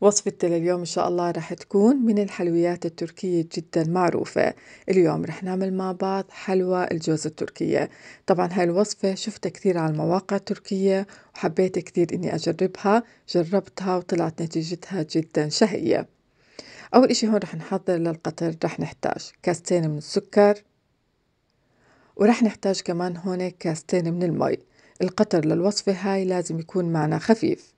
وصفتي لليوم إن شاء الله رح تكون من الحلويات التركية جدا معروفة اليوم رح نعمل مع بعض حلوى الجوز التركية طبعا هاي الوصفة شفتها كثير على المواقع التركية وحبيت كثير إني أجربها جربتها وطلعت نتيجتها جدا شهية أول إشي هون رح نحضر للقطر رح نحتاج كاستين من السكر ورح نحتاج كمان هون كاستين من المي القطر للوصفة هاي لازم يكون معنا خفيف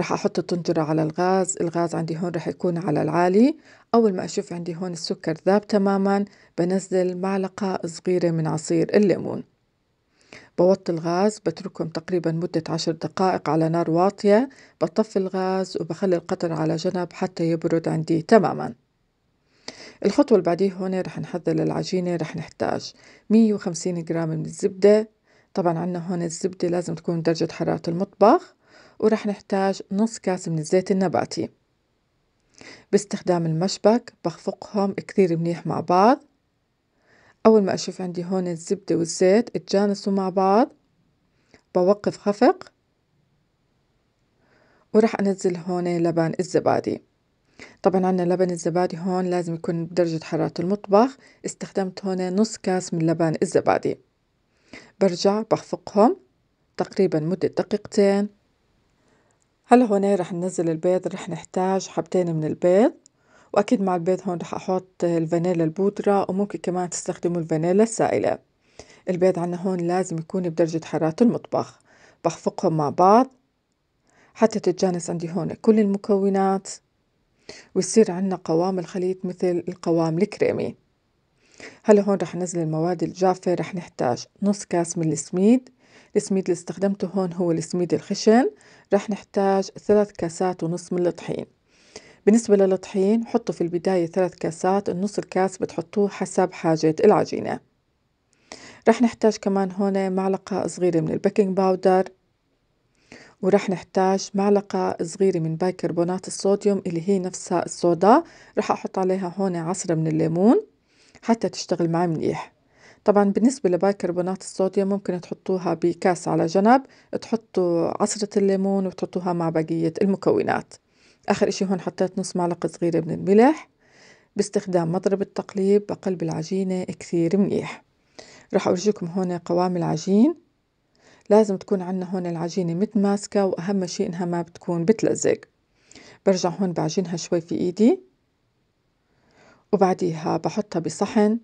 رح أحط الطنجرة على الغاز الغاز عندي هون رح يكون على العالي أول ما أشوف عندي هون السكر ذاب تماما بنزل معلقة صغيرة من عصير الليمون بوطي الغاز بتركهم تقريبا مدة عشر دقائق على نار واطية بطفي الغاز وبخلي القطر على جنب حتى يبرد عندي تماما الخطوة اللي بعديه هون رح نحضر العجينة رح نحتاج 150 جرام من الزبدة طبعا عنا هون الزبدة لازم تكون درجة حرارة المطبخ ورح نحتاج نص كاس من الزيت النباتي باستخدام المشبك بخفقهم كثير منيح مع بعض أول ما أشوف عندي هون الزبدة والزيت اتجانسوا مع بعض بوقف خفق ورح أنزل هون لبن الزبادي طبعا عنا لبن الزبادي هون لازم يكون بدرجة حرارة المطبخ استخدمت هون نص كاس من لبن الزبادي برجع بخفقهم تقريبا مدة دقيقتين هلا هون إيه رح ننزل البيض رح نحتاج حبتين من البيض وأكيد مع البيض هون رح أحط الفانيلا البودرة وممكن كمان تستخدموا الفانيلا السائلة البيض عنا هون لازم يكون بدرجة حرارة المطبخ بخفقهم مع بعض حتى تتجانس عندي هون كل المكونات ويصير عنا قوام الخليط مثل القوام الكريمي هلا هون رح ننزل المواد الجافة رح نحتاج نص كاس من السميد السميد اللي استخدمته هون هو السميد الخشن رح نحتاج ثلاث كاسات ونص من الطحين بالنسبة للطحين حطوا في البداية ثلاث كاسات النص الكاس بتحطوه حسب حاجة العجينة رح نحتاج كمان هون معلقة صغيرة من البيكنج باودر ورح نحتاج معلقة صغيرة من بيكربونات الصوديوم اللي هي نفسها الصودا رح أحط عليها هون عصرة من الليمون حتى تشتغل معي منيح طبعا بالنسبة لبايكربونات الصوديوم ممكن تحطوها بكاس على جنب تحطوا عصرة الليمون وتحطوها مع بقية المكونات آخر إشي هون حطيت نص معلقة صغيرة من الملح باستخدام مضرب التقليب بقلب العجينة كثير منيح رح أورجيكم هون قوام العجين لازم تكون عنا هون العجينة متماسكة وأهم شيء إنها ما بتكون بتلزق برجع هون بعجنها شوي في إيدي وبعديها بحطها بصحن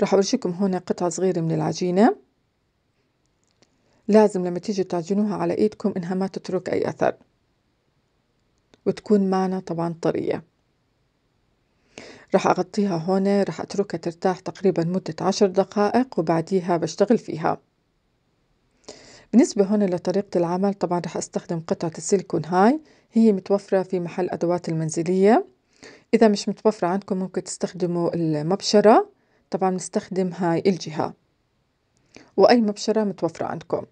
راح أورجيكم هون قطعة صغيرة من العجينة لازم لما تيجي تعجنوها على إيدكم إنها ما تترك أي أثر وتكون معنا طبعا طرية راح أغطيها هون راح أتركها ترتاح تقريبا مدة عشر دقائق وبعديها بشتغل فيها بالنسبة هون لطريقة العمل طبعا راح أستخدم قطعة السيليكون هاي هي متوفرة في محل أدوات المنزلية إذا مش متوفرة عندكم ممكن تستخدموا المبشرة طبعا بنستخدم هاي الجهة وأي مبشرة متوفرة عندكم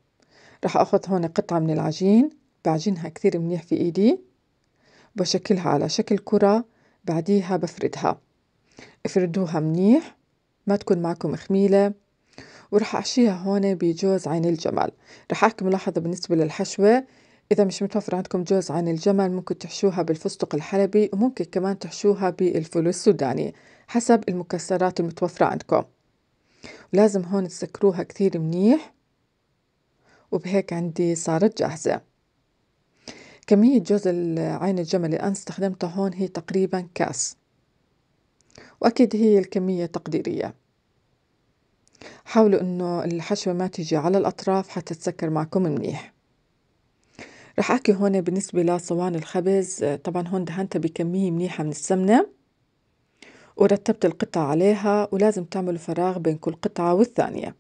راح أخذ هون قطعة من العجين بعجنها كثير منيح في إيدي بشكلها على شكل كرة بعديها بفردها افردوها منيح ما تكون معكم خميلة ورح أحشيها هون بجوز عين الجمل رح أحكي ملاحظة بالنسبة للحشوة إذا مش متوفر عندكم جوز عن الجمل ممكن تحشوها بالفستق الحلبي وممكن كمان تحشوها بالفول السوداني حسب المكسرات المتوفرة عندكم ولازم هون تسكروها كثير منيح وبهيك عندي صارت جاهزة كمية جوز عين الجمل اللي أنا استخدمتها هون هي تقريبا كاس وأكيد هي الكمية تقديرية حاولوا إنه الحشوة ما تيجي على الأطراف حتى تسكر معكم منيح رح أحكي هون بالنسبة لصوان الخبز آه، طبعا هون دهنتها بكمية منيحة من السمنة ورتبت القطع عليها ولازم تعملوا فراغ بين كل قطعة والثانية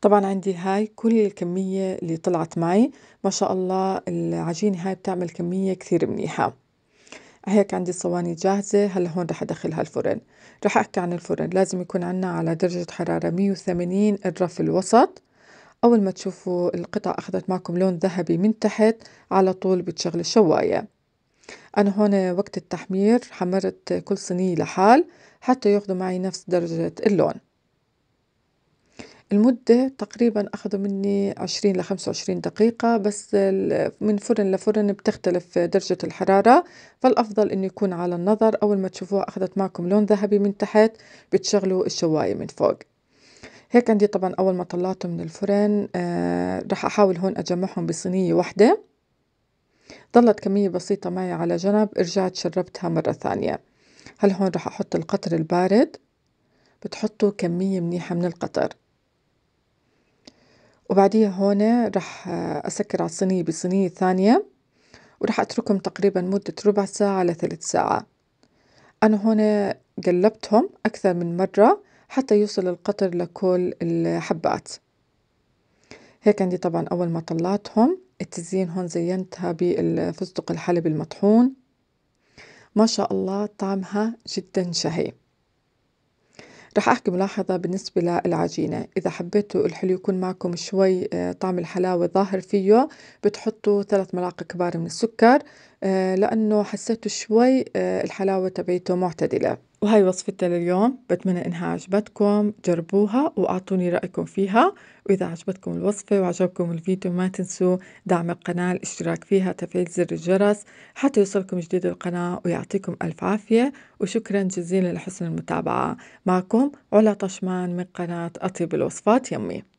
طبعا عندي هاي كل الكمية اللي طلعت معي ما شاء الله العجينة هاي بتعمل كمية كثير منيحة هيك عندي صواني جاهزة هلا هون رح أدخلها الفرن رح أحكي عن الفرن لازم يكون عنا على درجة حرارة 180 الرف الوسط أول ما تشوفوا القطعة أخذت معكم لون ذهبي من تحت على طول بتشغل الشواية أنا هون وقت التحمير حمرت كل صينية لحال حتى ياخذوا معي نفس درجة اللون المدة تقريبا أخذوا مني عشرين لخمسة وعشرين دقيقة بس من فرن لفرن بتختلف درجة الحرارة فالأفضل أن يكون على النظر أول ما تشوفوها أخذت معكم لون ذهبي من تحت بتشغلوا الشواية من فوق هيك عندي طبعا أول ما طلعته من الفرن آه، رح أحاول هون أجمعهم بصينية واحدة ضلت كمية بسيطة معي على جنب رجعت شربتها مرة ثانية هل هون رح أحط القطر البارد بتحطوا كمية منيحة من القطر وبعديها هون رح أسكر على الصينية بصينية ثانية ورح أتركهم تقريبا مدة ربع ساعة لثلث ساعة أنا هون قلبتهم أكثر من مرة حتى يوصل القطر لكل الحبات هيك عندي طبعا أول ما طلعتهم التزيين هون زينتها بالفستق الحلبي المطحون ما شاء الله طعمها جدا شهي رح أحكي ملاحظة بالنسبة للعجينة إذا حبيتوا الحلو يكون معكم شوي آه، طعم الحلاوة ظاهر فيه بتحطوا ثلاث ملاعق كبار من السكر آه، لأنه حسيته شوي آه، الحلاوة تبعته معتدلة وهي وصفتها لليوم بتمنى إنها عجبتكم جربوها وأعطوني رأيكم فيها وإذا عجبتكم الوصفة وعجبكم الفيديو ما تنسوا دعم القناة الاشتراك فيها تفعيل زر الجرس حتى يوصلكم جديد القناة ويعطيكم ألف عافية وشكرا جزيلا لحسن المتابعة معكم علا طشمان من قناة أطيب الوصفات يمي